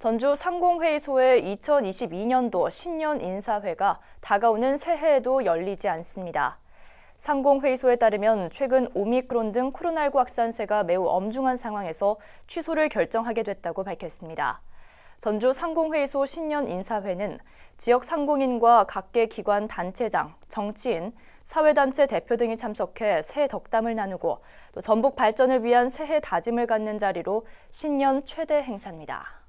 전주 상공회의소의 2022년도 신년 인사회가 다가오는 새해에도 열리지 않습니다. 상공회의소에 따르면 최근 오미크론 등 코로나19 확산세가 매우 엄중한 상황에서 취소를 결정하게 됐다고 밝혔습니다. 전주 상공회의소 신년 인사회는 지역 상공인과 각계 기관 단체장, 정치인, 사회단체 대표 등이 참석해 새해 덕담을 나누고 또 전북 발전을 위한 새해 다짐을 갖는 자리로 신년 최대 행사입니다.